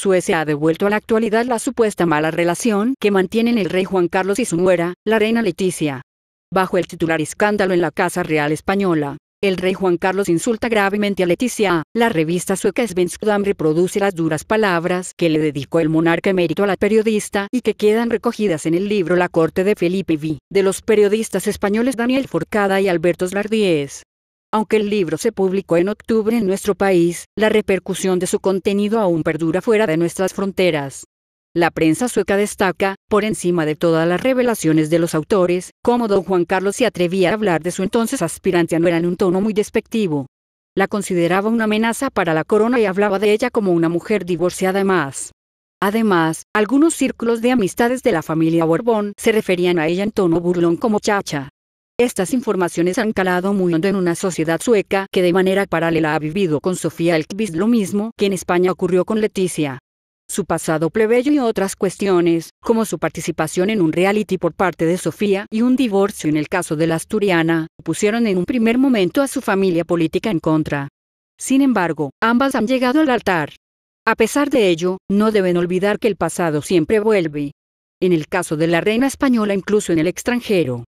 Suecia ha devuelto a la actualidad la supuesta mala relación que mantienen el rey Juan Carlos y su nuera, la reina Leticia. Bajo el titular Escándalo en la Casa Real Española, el rey Juan Carlos insulta gravemente a Leticia. La revista sueca Svenskdam reproduce las duras palabras que le dedicó el monarca emérito a la periodista y que quedan recogidas en el libro La corte de Felipe V, de los periodistas españoles Daniel Forcada y Alberto Slardíez. Aunque el libro se publicó en octubre en nuestro país, la repercusión de su contenido aún perdura fuera de nuestras fronteras. La prensa sueca destaca, por encima de todas las revelaciones de los autores, cómo don Juan Carlos se atrevía a hablar de su entonces aspirante a nuera en un tono muy despectivo. La consideraba una amenaza para la corona y hablaba de ella como una mujer divorciada más. Además, algunos círculos de amistades de la familia Borbón se referían a ella en tono burlón como chacha. Estas informaciones han calado muy hondo en una sociedad sueca que de manera paralela ha vivido con Sofía Elkvist lo mismo que en España ocurrió con Leticia. Su pasado plebeyo y otras cuestiones, como su participación en un reality por parte de Sofía y un divorcio en el caso de la asturiana, pusieron en un primer momento a su familia política en contra. Sin embargo, ambas han llegado al altar. A pesar de ello, no deben olvidar que el pasado siempre vuelve. En el caso de la reina española incluso en el extranjero,